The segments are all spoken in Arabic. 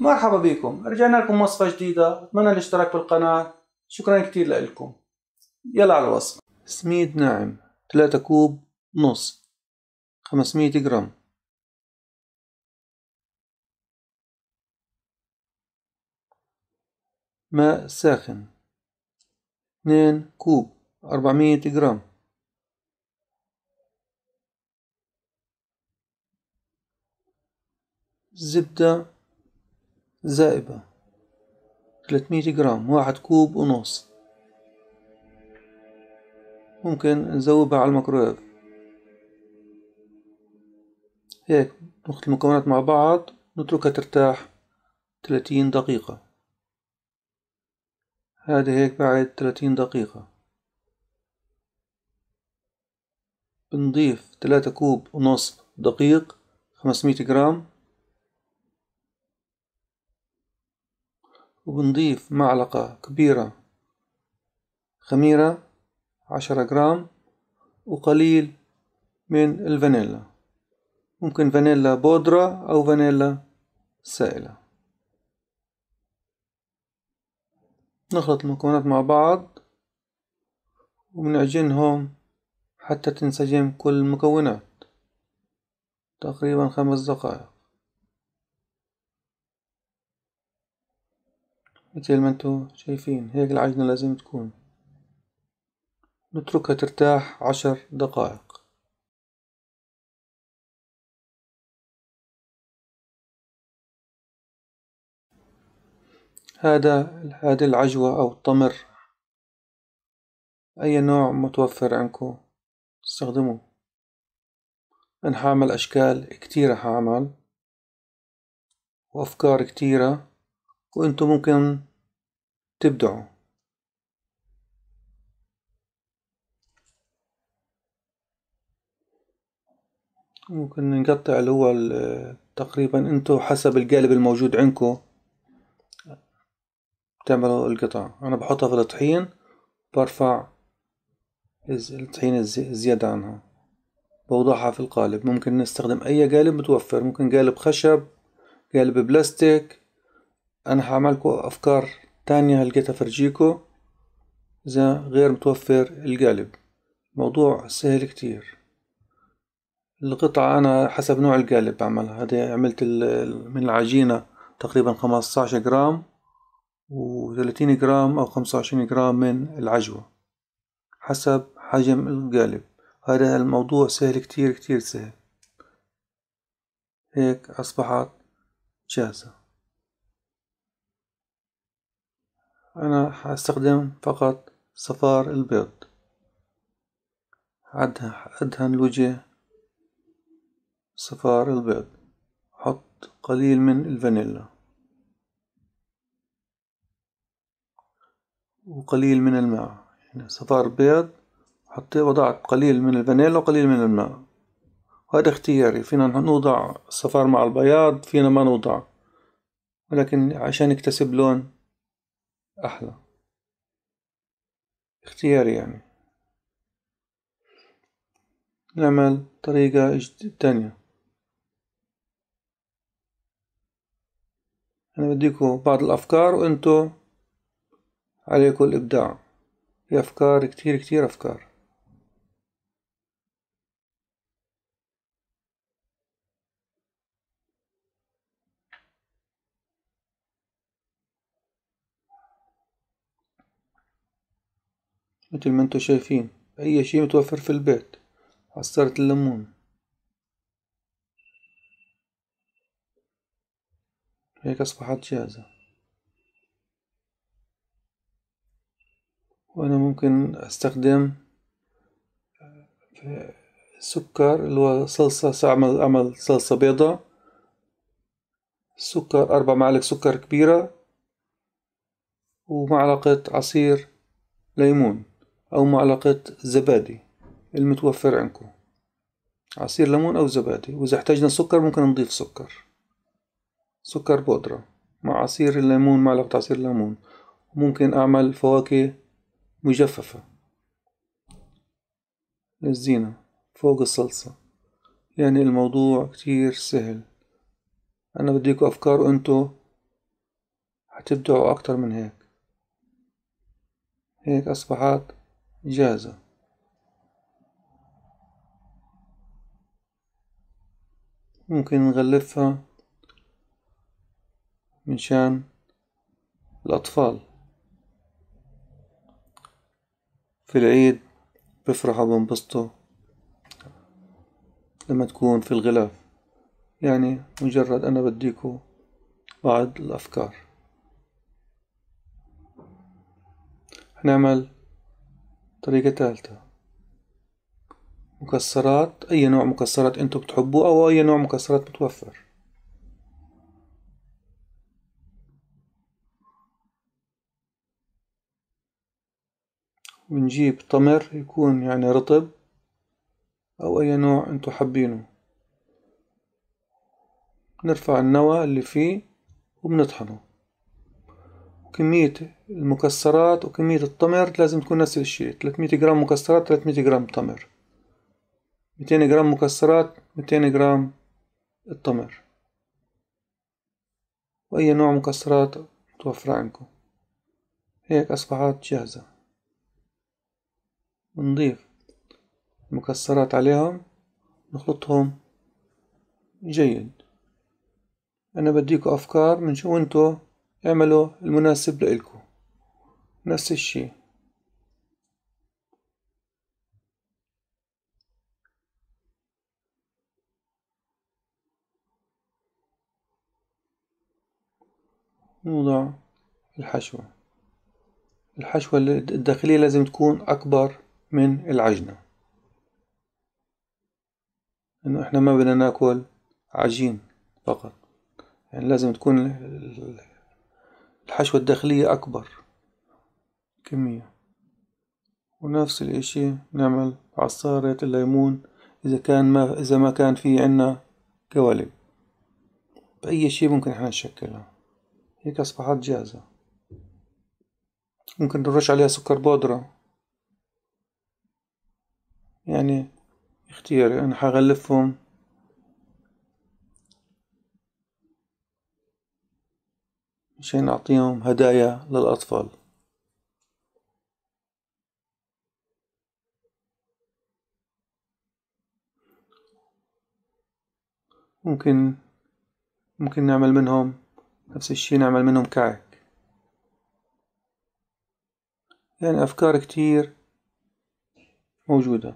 مرحبا بكم رجعنا لكم وصفة جديدة أتمنى الاشتراك بالقناة شكرا كتير لكم يلا على الوصفة سميد ناعم 3 كوب نص 500 جرام ماء ساخن 2 كوب 400 جرام زبدة زائبة 300 جرام واحد كوب ونص ممكن نزوبها على الميكرويف هيك نخلط المكونات مع بعض نتركها ترتاح 30 دقيقة هذه هيك بعد 30 دقيقة بنضيف 3 كوب ونص دقيق 500 جرام وبنضيف معلقة كبيرة خميرة عشرة جرام وقليل من الفانيلا ممكن فانيلا بودرة أو فانيلا سائلة نخلط المكونات مع بعض وبنعجنهم حتى تنسجم كل المكونات تقريبا خمس دقائق متل ما انتو شايفين هيك العجنة لازم تكون نتركها ترتاح عشر دقائق هذا هذه العجوة أو التمر أي نوع متوفر عندكم تستخدموه أنا حعمل أشكال كتيرة حعمل وأفكار كتيرة وانتو ممكن تبدعوا ممكن نقطع اللي هو تقريبا انتو حسب القالب الموجود عندكو بتعملوا القطع انا بحطها في الطحين برفع الطحين الزيادة عنها بوضعها في القالب ممكن نستخدم اي قالب متوفر ممكن قالب خشب قالب بلاستيك انا حعملكو افكار تانية هلقيتها فرجيكو اذا غير متوفر القالب موضوع سهل كتير القطعة انا حسب نوع القالب بعملها هذي عملت من العجينة تقريبا خمسطعش جرام وثلاثين جرام او خمسة وعشرين جرام من العجوة حسب حجم القالب هذا الموضوع سهل كتير كتير سهل هيك أصبحت جاهزة أنا حستخدم فقط صفار البيض أدهن الوجه صفار البيض حط قليل من الفانيلا وقليل من الماء يعني صفار بيض حطيت وضعت قليل من الفانيلا وقليل من الماء هذا اختياري فينا نوضع الصفار مع البياض فينا ما نوضع ولكن عشان يكتسب لون أحلى اختياري يعني نعمل طريقة تانية أنا بديكم بعض الأفكار وأنتو عليكم الإبداع في أفكار كتير كتير أفكار مثل ما انتو شايفين اي شي متوفر في البيت عصارة الليمون هيك أصبحت جاهزة وأنا ممكن أستخدم آه، سكر اللي هو صلصة سأعمل أعمل صلصة بيضة سكر أربع معالق سكر كبيرة ومعلقة عصير ليمون أو معلقة زبادي المتوفر عندكم عصير ليمون أو زبادي وإذا احتاجنا سكر ممكن نضيف سكر سكر بودرة مع عصير الليمون معلقة عصير ليمون ممكن أعمل فواكه مجففة للزينة فوق الصلصة يعني الموضوع كتير سهل أنا بديكوا أفكار وأنتو هتبدعوا أكتر من هيك هيك أصبحت جاهزة ممكن نغلفها من شان الأطفال في العيد بفرحوا بنبسطوا لما تكون في الغلاف يعني مجرد أنا بديكو بعض الأفكار هنعمل طريقة ثالثة مكسرات أي نوع مكسرات أنتم بتحبوه أو أي نوع مكسرات متوفر ونجيب تمر يكون يعني رطب أو أي نوع أنتم حابينه نرفع النوى اللي فيه وبنطحنه كمية المكسرات وكمية التمر لازم تكون نفس الشيء 300 جرام مكسرات 300 جرام تمر 200 جرام مكسرات 200 جرام التمر وأي نوع مكسرات متوفرة عندكم هيك أصبحت جاهزة نضيف المكسرات عليهم نخلطهم جيد أنا بديكم أفكار من شو أنتم اعملوا المناسب لإلكو نفس الشي نوضع الحشوة الحشوة الداخلية لازم تكون أكبر من العجنة إنه إحنا ما بدنا ناكل عجين فقط يعني لازم تكون الحشوة الداخلية أكبر كمية ونفس الاشي نعمل عصارة الليمون إذا كان ما إذا ما كان في عنا قوالب بأي شي ممكن احنا نشكلها هيك أصبحت جاهزة ممكن نرش عليها سكر بودرة يعني اختياري أنا حغلفهم عشان نعطيهم هدايا للأطفال ممكن ممكن نعمل منهم نفس الشي نعمل منهم كعك يعني أفكار كتير موجودة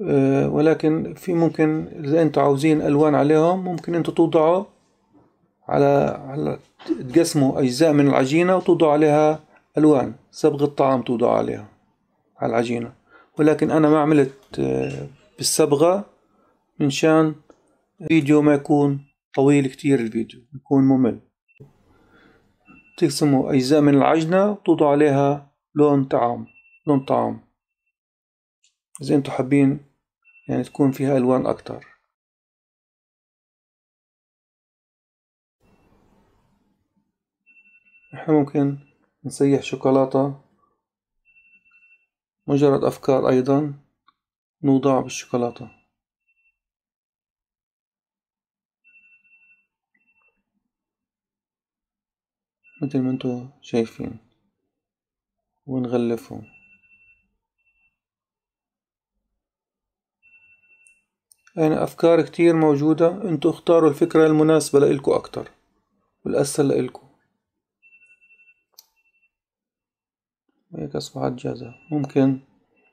أه ولكن في ممكن إذا أنتوا عاوزين ألوان عليهم ممكن أنتوا توضعوا على على تقسموا أجزاء من العجينة وتوضعوا عليها ألوان صبغة طعام توضع عليها على العجينة ولكن أنا ما عملت آه، بالصبغة من شان الفيديو ما يكون طويل كتير الفيديو يكون ممل تقسموا أجزاء من العجنة وتوضع عليها لون طعام لون طعام إذا أنتم حابين يعني تكون فيها ألوان أكتر نحن ممكن نسيح شوكولاتة مجرد أفكار أيضا نوضع بالشوكولاتة مثل ما انتو شايفين ونغلفهم يعني أفكار كتير موجودة انتو اختاروا الفكرة المناسبة لإلكو أكتر والأسهل لإلكو وهيك أصبحت جاهزة ممكن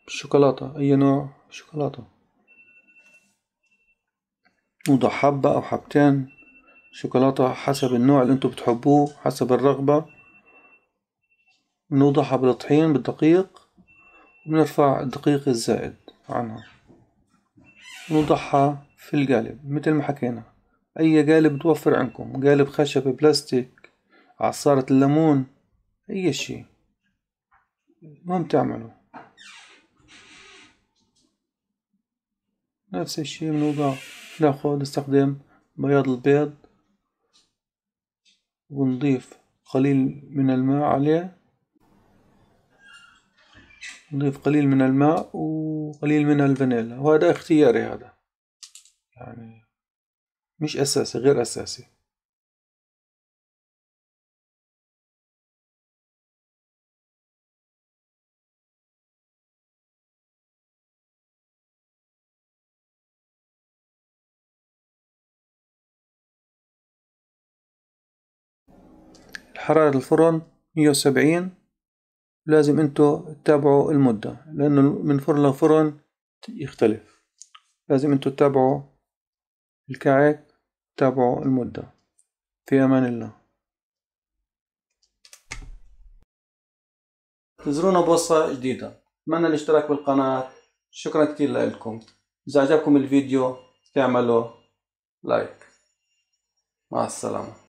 بالشوكولاتة أي نوع شوكولاتة نوضع حبة أو حبتين شوكولاتة حسب النوع اللي انتو بتحبوه حسب الرغبة نوضعها بالطحين بالدقيق ونرفع الدقيق الزائد عنها ونوضعها في القالب مثل ما حكينا أي قالب توفر عندكم قالب خشب بلاستيك عصارة الليمون أي شي ما بتعمله نفس الشي بنوضع ناخذ نستخدم بياض البيض ونضيف قليل من الماء عليه نضيف قليل من الماء وقليل من الفانيلا وهذا اختياري هذا يعني مش أساسي غير أساسي حرارة الفرن 170 لازم انتو تتابعوا المدة لأنه من فرن لفرن يختلف لازم انتو تتابعوا الكعك تتابعوا المدة في أمان الله تزرونا بوصة جديدة أتمنى الاشتراك بالقناة شكرا كتير لكم إذا عجبكم الفيديو تعملوا لايك مع السلامة